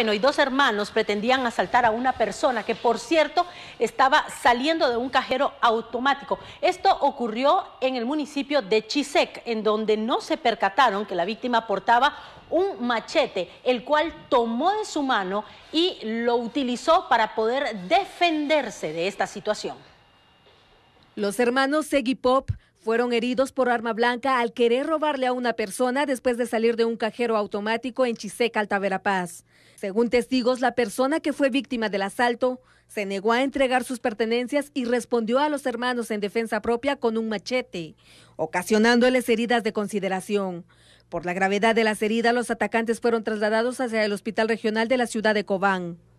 Bueno, y dos hermanos pretendían asaltar a una persona que, por cierto, estaba saliendo de un cajero automático. Esto ocurrió en el municipio de Chisec, en donde no se percataron que la víctima portaba un machete, el cual tomó de su mano y lo utilizó para poder defenderse de esta situación. Los hermanos Seguipop fueron heridos por arma blanca al querer robarle a una persona después de salir de un cajero automático en Chiseca, Alta Paz. Según testigos, la persona que fue víctima del asalto se negó a entregar sus pertenencias y respondió a los hermanos en defensa propia con un machete, ocasionándoles heridas de consideración. Por la gravedad de las heridas, los atacantes fueron trasladados hacia el Hospital Regional de la ciudad de Cobán.